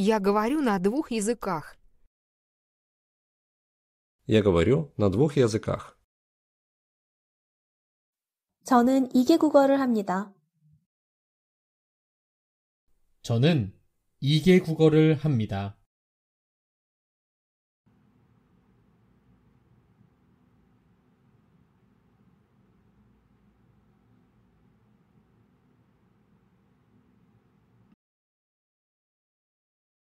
Я говорю на двух языках. Я говорю на двух языках. 저는 2개국어를 합니다. 저는 2개국어를 합니다.